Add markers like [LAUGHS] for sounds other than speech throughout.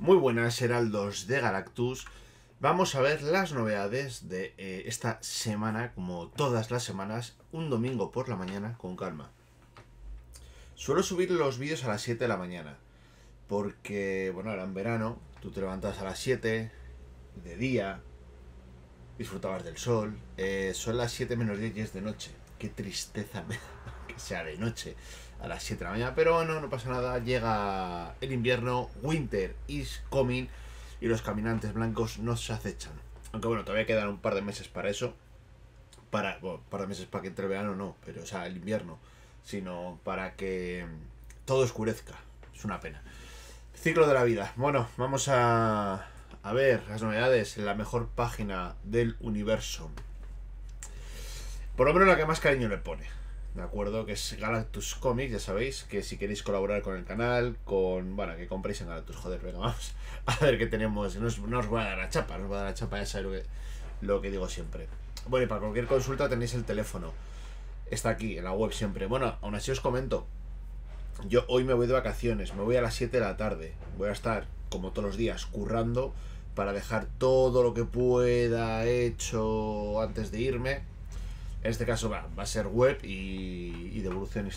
Muy buenas, heraldos de Galactus. Vamos a ver las novedades de eh, esta semana, como todas las semanas, un domingo por la mañana, con calma. Suelo subir los vídeos a las 7 de la mañana, porque, bueno, era en verano, tú te levantas a las 7, de día, disfrutabas del sol, eh, son las 7 menos 10 y es de noche. Qué tristeza [LAUGHS] que sea de noche a las 7 de la mañana. Pero bueno, no pasa nada. Llega el invierno, winter is coming y los caminantes blancos no se acechan. Aunque bueno, todavía quedan un par de meses para eso. Para, un par de meses para que entre el verano, no, pero o sea, el invierno. Sino para que todo oscurezca. Es una pena. Ciclo de la vida. Bueno, vamos a, a ver las novedades en la mejor página del universo. Por lo menos la que más cariño le pone. ¿de acuerdo? Que es Galactus Comics, ya sabéis, que si queréis colaborar con el canal, con... Bueno, que compréis en Galactus, joder, venga, [LAUGHS] vamos a ver qué tenemos. No os, voy a dar la chapa, no os voy a dar la chapa, ya sabéis lo que digo siempre. Bueno, y para cualquier consulta tenéis el teléfono. Está aquí, en la web siempre. Bueno, aún así os comento. Yo hoy me voy de vacaciones, me voy a las 7 de la tarde. Voy a estar, como todos los días, currando para dejar todo lo que pueda hecho antes de irme en este caso va, a ser web y, y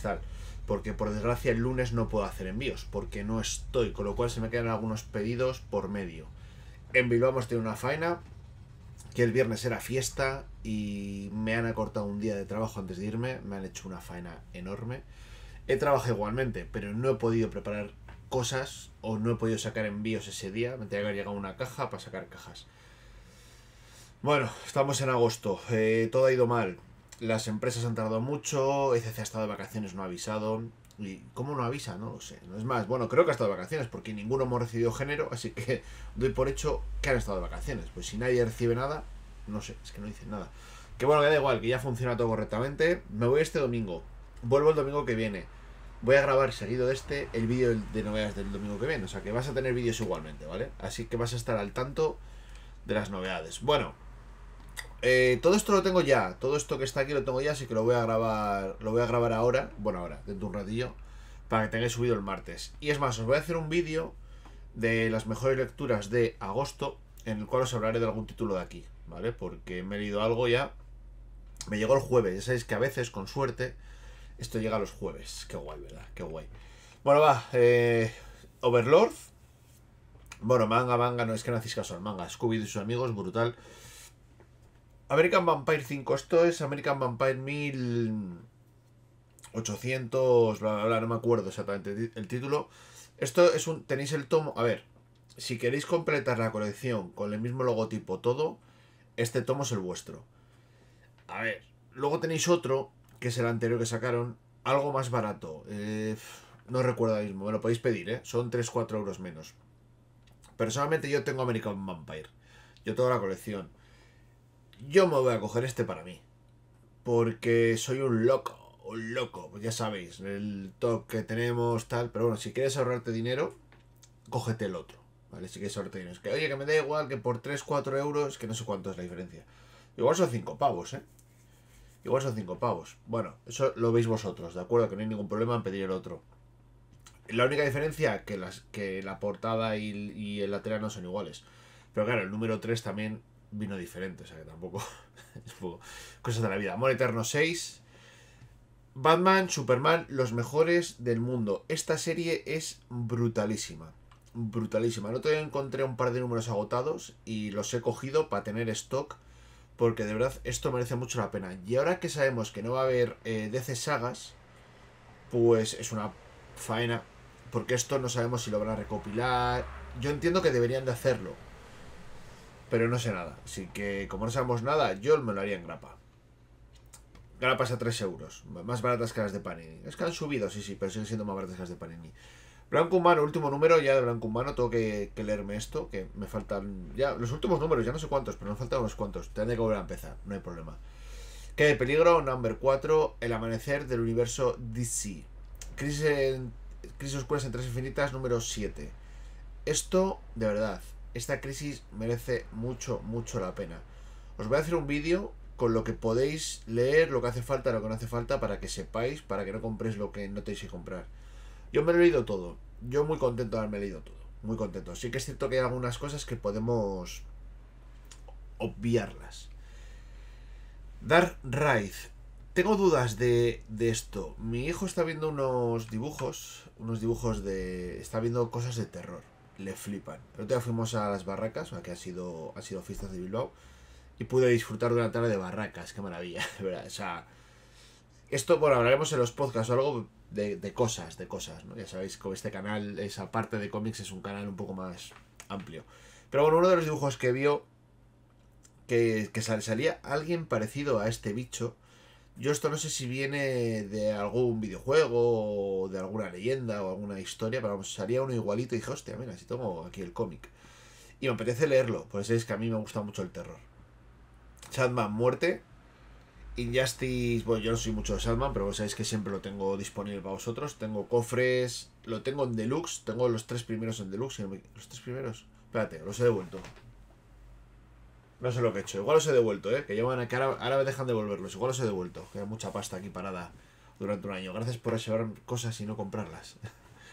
tal. Porque por desgracia el lunes no puedo hacer envíos, porque no estoy, con lo cual se me quedan algunos pedidos por medio. En Bilbao hemos una faena, que el viernes era fiesta y me han acortado un día de trabajo antes de irme, me han hecho una faena enorme. He trabajado igualmente, pero no he podido preparar cosas o no he podido sacar envíos ese día, me tenía que haber llegado una caja para sacar cajas. Bueno, estamos en agosto, eh, todo ha ido mal, las empresas han tardado mucho, ECC ha estado de vacaciones, no ha avisado. ¿Y cómo no avisa? No lo sé. No es más, bueno, creo que ha estado de vacaciones porque ninguno hemos recibido género, así que [LAUGHS] doy por hecho que han estado de vacaciones. Pues si nadie recibe nada, no sé, es que no dicen nada. Que bueno, que da igual, que ya funciona todo correctamente. Me voy este domingo, vuelvo el domingo que viene. Voy a grabar seguido de este el vídeo de novedades del domingo que viene, o sea que vas a tener vídeos igualmente, ¿vale? Así que vas a estar al tanto de las novedades. Bueno, eh, todo esto lo tengo ya, todo esto que está aquí lo tengo ya, así que lo voy a grabar, lo voy a grabar ahora, bueno ahora, dentro de un ratillo, para que tengáis subido el martes. Y es más, os voy a hacer un vídeo de las mejores lecturas de agosto, en el cual os hablaré de algún título de aquí, ¿vale? Porque me he leído algo ya, me llegó el jueves, ya sabéis que a veces, con suerte, esto llega los jueves, qué guay, ¿verdad? Qué guay. Bueno, va, eh, Overlord, bueno, manga, manga, no es que no hacéis caso al manga, Scooby y sus amigos, brutal. American Vampire 5, esto es American Vampire 1800, bla, bla, bla, no me acuerdo exactamente el título. Esto es un, tenéis el tomo, a ver, si queréis completar la colección con el mismo logotipo todo, este tomo es el vuestro. A ver, luego tenéis otro, que es el anterior que sacaron, algo más barato. Eh, no recuerdo ahora mismo, me lo podéis pedir, ¿eh? Son 3-4 euros menos. Personalmente yo tengo American Vampire. Yo tengo la colección. Yo me voy a coger este para mí. Porque soy un loco, un loco, pues ya sabéis, el toque que tenemos, tal. Pero bueno, si quieres ahorrarte dinero, cógete el otro. ¿Vale? Si quieres ahorrarte dinero. Es que, oye, que me da igual que por 3, 4 euros, que no sé cuánto es la diferencia. Igual son 5 pavos, ¿eh? Igual son 5 pavos. Bueno, eso lo veis vosotros, ¿de acuerdo? Que no hay ningún problema en pedir el otro. La única diferencia que, las, que la portada y, y el lateral no son iguales. Pero claro, el número 3 también vino diferente, o sea que tampoco. [LAUGHS] poco cosas de la vida. Amor Eterno 6. Batman, Superman, los mejores del mundo. Esta serie es brutalísima. Brutalísima. No día encontré un par de números agotados y los he cogido para tener stock. Porque de verdad esto merece mucho la pena. Y ahora que sabemos que no va a haber eh, sagas, pues es una faena. Porque esto no sabemos si lo van a recopilar. Yo entiendo que deberían de hacerlo pero no sé nada. Así que, como no sabemos nada, yo me lo haría en grapa. Grapas a 3 euros. Más baratas que las de Panini. Es que han subido, sí, sí, pero siguen siendo más baratas que las de Panini. Blanco Humano, último número ya de Blanco Humano. Tengo que, leerme esto, que me faltan... Ya, los últimos números, ya no sé cuántos, pero me faltan unos cuantos. Tendré que volver a empezar, no hay problema. Que de peligro, number 4, El amanecer del universo DC. Crisis, Crisis Oscuras en Tres Infinitas, número 7. Esto, de verdad, esta crisis merece mucho, mucho la pena. Os voy a hacer un vídeo con lo que podéis leer, lo que hace falta, lo que no hace falta, para que sepáis, para que no compréis lo que no tenéis que comprar. Yo me lo he leído todo. Yo muy contento de haberme leído todo. Muy contento. Sí que es cierto que hay algunas cosas que podemos obviarlas. Dar Raid. Tengo dudas de, de, esto. Mi hijo está viendo unos dibujos, unos dibujos de... está viendo cosas de terror le flipan. Pero te día fuimos a las barracas, que ha sido, ha sido fiestas de Bilbao, y pude disfrutar de una tarde de barracas, qué maravilla, [LAUGHS] de verdad. esto, bueno, hablaremos en los podcasts o algo de, de cosas, de cosas, ¿no? Ya sabéis, con este canal, esa parte de cómics es un canal un poco más amplio. Pero bueno, uno de los dibujos que vio que, que salía alguien parecido a este bicho yo esto no sé si viene de algún videojuego o de alguna leyenda o alguna historia, pero vamos, salía uno igualito y dije, hostia, mira, si tengo aquí el cómic. Y me apetece leerlo, pues sabéis que a mí me gusta mucho el terror. Sandman Muerte, Injustice, bueno, yo no soy mucho de Sandman, pero sabéis que siempre lo tengo disponible para vosotros. Tengo cofres, lo tengo en deluxe, tengo los tres primeros en deluxe. Los tres primeros, espérate, los he devuelto. No sé lo que he hecho. Igual os he devuelto, ¿eh? Que, llevan, que ahora, me dejan devolverlos. Igual os he devuelto. Queda mucha pasta aquí parada durante un año. Gracias por reservar cosas y no comprarlas.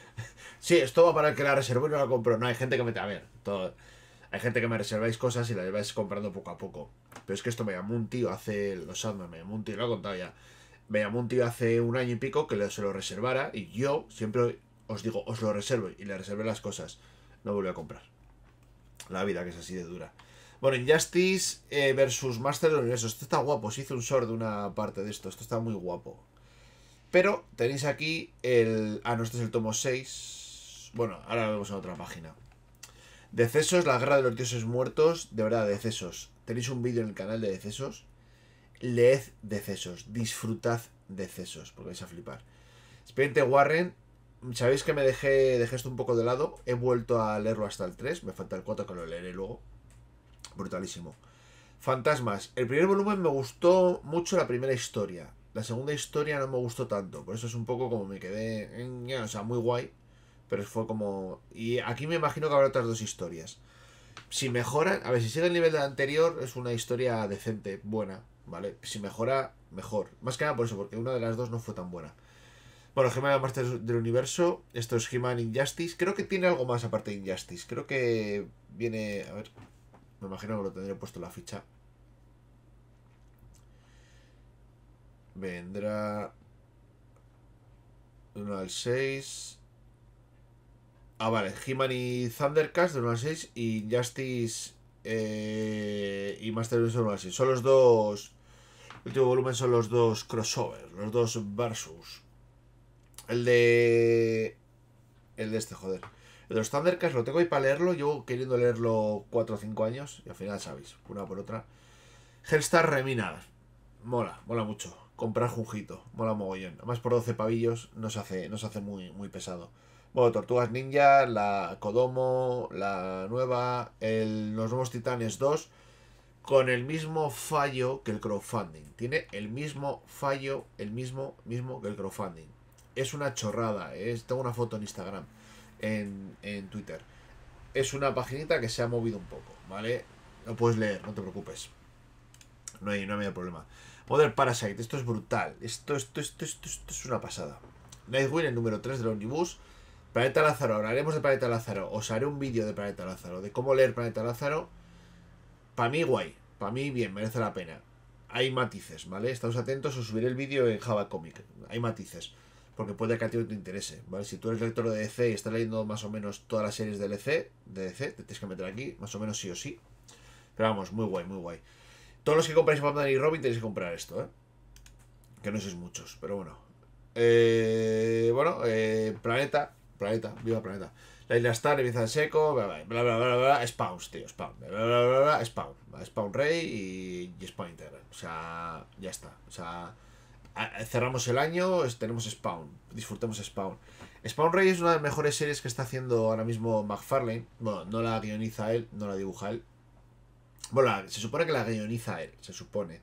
[LAUGHS] sí, esto va para el que la reservó y no la compró. No, hay gente que me... A ver, todo... Hay gente que me reserváis cosas y las lleváis comprando poco a poco. Pero es que esto me llamó un tío hace... Los Sandman me llamó un tío, lo he contado ya. Me llamó un tío hace un año y pico que se lo reservara y yo siempre os digo, os lo reservo y le reservé las cosas. No volví a comprar. La vida que es así de dura. Bueno, Injustice eh, versus Master los Universo. Esto está guapo. Se hizo un short de una parte de esto. Esto está muy guapo. Pero tenéis aquí el... Ah, no, este es el tomo 6. Bueno, ahora lo vemos en otra página. Decesos, la guerra de los dioses muertos. De verdad, decesos. Tenéis un vídeo en el canal de decesos. Leed decesos. Disfrutad decesos. Porque vais a flipar. Expediente Warren. Sabéis que me dejé, dejé esto un poco de lado. He vuelto a leerlo hasta el 3. Me falta el 4 que lo leeré luego brutalísimo. Fantasmas. El primer volumen me gustó mucho la primera historia. La segunda historia no me gustó tanto. Por eso es un poco como me quedé. O sea, muy guay. Pero fue como. Y aquí me imagino que habrá otras dos historias. Si mejoran. A ver, si sigue el nivel del anterior, es una historia decente, buena. ¿Vale? Si mejora, mejor. Más que nada por eso, porque una de las dos no fue tan buena. Bueno, He-Man del Universo. Esto es He-Man Injustice. Creo que tiene algo más aparte de Injustice. Creo que viene. A ver. Me imagino que lo tendré puesto la ficha. Vendrá 1 al 6. Ah, vale, He-Man y Thundercast de 1 al 6 y Justice eh, y Master of 1 al 6. Son los dos... El último volumen son los dos crossovers, los dos versus. El de... El de este, joder los Thundercats lo tengo ahí para leerlo. Llevo queriendo leerlo 4 o 5 años y al final sabéis, una por otra. Hellstar Remina. Mola, mola mucho. Comprar jujito, mola mogollón. Además por 12 pavillos no se hace, no hace muy, muy pesado. Bueno, Tortugas Ninja, la Kodomo, la nueva, los nuevos Titanes 2, con el mismo fallo que el crowdfunding. Tiene el mismo fallo, el mismo, mismo que el crowdfunding. Es una chorrada, ¿eh? tengo una foto en Instagram en, Twitter. Es una paginita que se ha movido un poco, ¿vale? Lo puedes leer, no te preocupes. No hay, no hay problema. Model Parasite, esto es brutal. Esto, esto, esto, esto, esto es una pasada. Nightwing, el número 3 del Omnibus. Planeta Lázaro, hablaremos de Planeta Lázaro. Os haré un vídeo de Planeta Lázaro, de cómo leer Planeta Lázaro. Para mí, guay. Para mí, bien, merece la pena. Hay matices, ¿vale? Estamos atentos, os subiré el vídeo en Java Comic. Hay matices porque puede que a ti no te interese, ¿vale? Si tú eres lector de DC y estás leyendo más o menos todas las series de DC, de DC, te tienes que meter aquí, más o menos sí o sí. Pero vamos, muy guay, muy guay. Todos los que compréis Batman y Robin tenéis que comprar esto, ¿eh? Que no sois muchos, pero bueno. Eh, bueno, eh, Planeta, Planeta, viva Planeta. La isla Star empieza en seco, bla bla bla bla bla, bla Spawns, tío, Spawn, bla bla bla bla, Spawn, Spawn Rey y, y Spawn Integral. O sea, ya está. O sea, cerramos el año, tenemos Spawn, disfrutemos Spawn. Spawn Ray es una de las mejores series que está haciendo ahora mismo McFarlane. Bueno, no la guioniza él, no la dibuja él. Bueno, se supone que la guioniza él, se supone.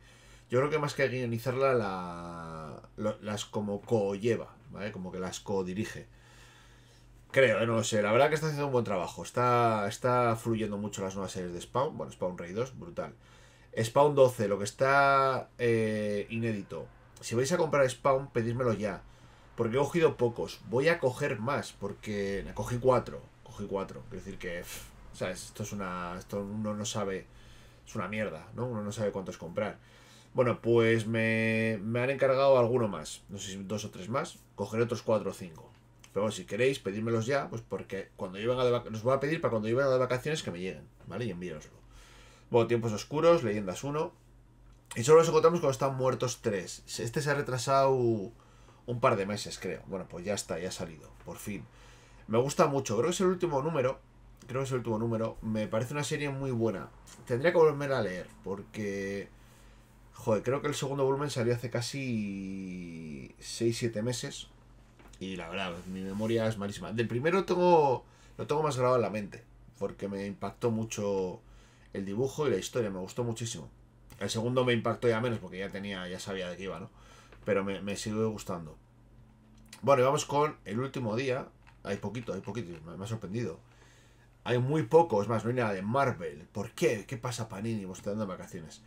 Yo creo que más que guionizarla, la, las como co-lleva, ¿vale? Como que las co-dirige. Creo, ¿eh? no lo sé. La verdad que está haciendo un buen trabajo. Está, está fluyendo mucho las nuevas series de Spawn. Bueno, Spawn Rey 2, brutal. Spawn 12, lo que está eh, inédito si vais a comprar spawn, pedírmelo ya. Porque he cogido pocos. Voy a coger más, porque cogí cuatro. Cogí cuatro. Quiero decir que... O sea, Esto es una... Esto uno no sabe... Es una mierda, ¿no? Uno no sabe cuántos comprar. Bueno, pues me, han encargado alguno más. No sé si dos o tres más. Cogeré otros cuatro o cinco. Pero bueno, si queréis, pedírmelos ya, pues porque cuando yo venga de vacaciones... voy a pedir para cuando yo venga de vacaciones que me lleguen, ¿vale? Y envíoslo. Bueno, Tiempos Oscuros, Leyendas 1... Y solo los encontramos cuando están muertos tres. Este se ha retrasado un par de meses, creo. Bueno, pues ya está, ya ha salido, por fin. Me gusta mucho, creo que es el último número. Creo que es el último número. Me parece una serie muy buena. Tendría que volver a leer, porque... Joder, creo que el segundo volumen salió hace casi 6-7 meses. Y la verdad, mi memoria es malísima. Del primero tengo, lo tengo más grabado en la mente. Porque me impactó mucho el dibujo y la historia. Me gustó muchísimo. El segundo me impactó ya menos porque ya tenía, ya sabía de qué iba, ¿no? Pero me, sigue gustando. Bueno, y vamos con el último día. Hay poquito, hay poquito, me, ha sorprendido. Hay muy pocos. más, no nada de Marvel. ¿Por qué? ¿Qué pasa, Panini? Vos dando vacaciones.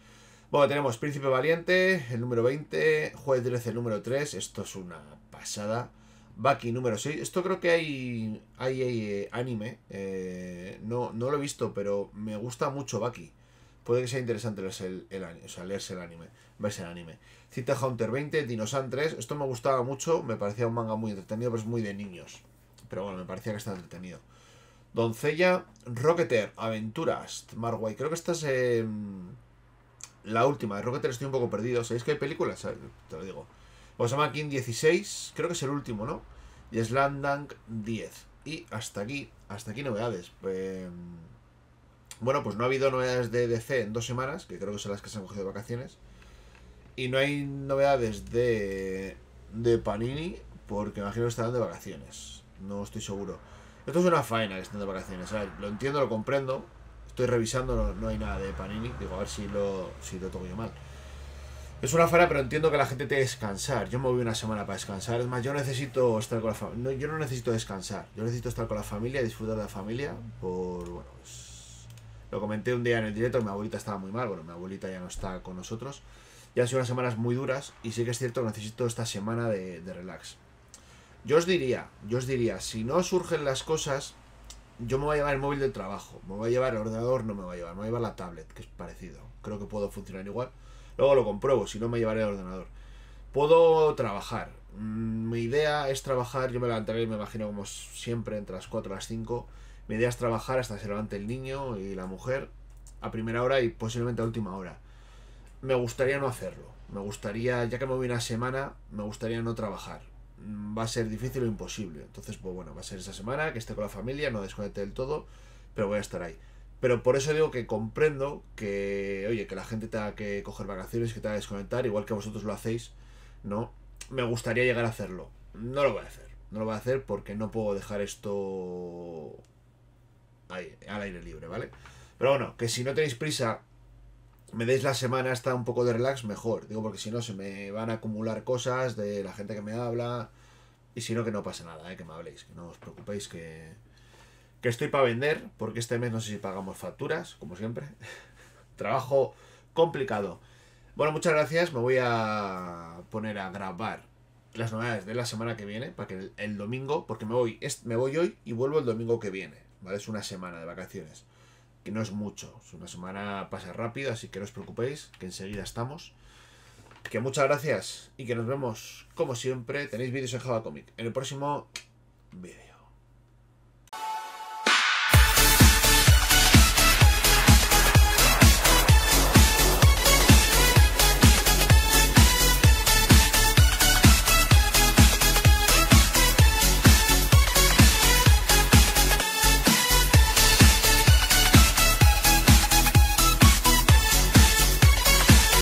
Bueno, tenemos Príncipe Valiente, el número 20, Juez 13, el número 3. Esto es una pasada. Baki número 6. Esto creo que hay, hay, eh, anime. Eh, no, no lo he visto, pero me gusta mucho Baki. Puede que sea interesante leerse el, el, o leerse el anime, verse el anime. Cita Hunter 20, dinosaur 3. Esto me gustaba mucho, me parecía un manga muy entretenido, pero es muy de niños. Pero bueno, me parecía que está entretenido. Doncella, Rocketer, Aventuras, Marwai Creo que esta es em, la última. De Rocketer estoy un poco perdido. ¿Sabéis que hay películas? Te lo digo. Osama King 16, creo que es el último, ¿no? Y Slandank 10. Y hasta aquí, hasta aquí novedades. Eh, bueno, pues no ha habido novedades de DC en dos semanas, que creo que son las que se han cogido de vacaciones. Y no hay novedades de, de Panini, porque imagino que estarán de vacaciones. No estoy seguro. Esto es una faena que estén de vacaciones. lo entiendo, lo comprendo. Estoy revisando, no, hay nada de Panini. Digo, a ver si lo, si lo toco yo mal. Es una faena, pero entiendo que la gente que descansar. Yo me voy una semana para descansar. Es más, yo necesito estar con la familia. No, yo no necesito descansar. Yo necesito estar con la familia, disfrutar de la familia. Por, bueno, pues, lo comenté un día en el directo, mi abuelita estaba muy mal, bueno, mi abuelita ya no está con nosotros. Ya han sido unas semanas muy duras y sí que es cierto necesito esta semana de, relax. Yo os diría, yo os diría, si no surgen las cosas, yo me voy a llevar el móvil de trabajo, me voy a llevar el ordenador, no me voy a llevar, me voy a llevar la tablet, que es parecido. Creo que puedo funcionar igual. Luego lo compruebo, si no me llevaré el ordenador. Puedo trabajar. Mm, mi idea es trabajar, yo me levantaré, me imagino como siempre, entre las 4 y las 5 mi idea es trabajar hasta que se levante el niño y la mujer a primera hora y posiblemente a última hora. Me gustaría no hacerlo. Me gustaría, ya que me voy una semana, me gustaría no trabajar. Mm, va a ser difícil o imposible. Entonces, pues bueno, va a ser esa semana, que esté con la familia, no desconecte del todo, pero voy a estar ahí. Pero por eso digo que comprendo que, oye, que la gente tenga que coger vacaciones, que tenga que desconectar, igual que vosotros lo hacéis, ¿no? Me gustaría llegar a hacerlo. No lo voy a hacer. No lo voy a hacer porque no puedo dejar esto al aire libre, ¿vale? Pero bueno, que si no tenéis prisa, me deis la semana hasta un poco de relax, mejor. Digo, porque si no, se me van a acumular cosas de la gente que me habla. Y si no, que no pase nada, ¿eh? que me habléis, que no os preocupéis, que, estoy para vender, porque este mes no sé si pagamos facturas, como siempre. [LAUGHS] Trabajo complicado. Bueno, muchas gracias. Me voy a poner a grabar las novedades de la semana que viene, para que el, domingo, porque me voy, me voy hoy y vuelvo el domingo que viene. ¿vale? Es una semana de vacaciones, que no es mucho, es una semana pasa rápido, así que no os preocupéis, que enseguida estamos. Que muchas gracias y que nos vemos, como siempre, tenéis vídeos en Java Comic en el próximo vídeo.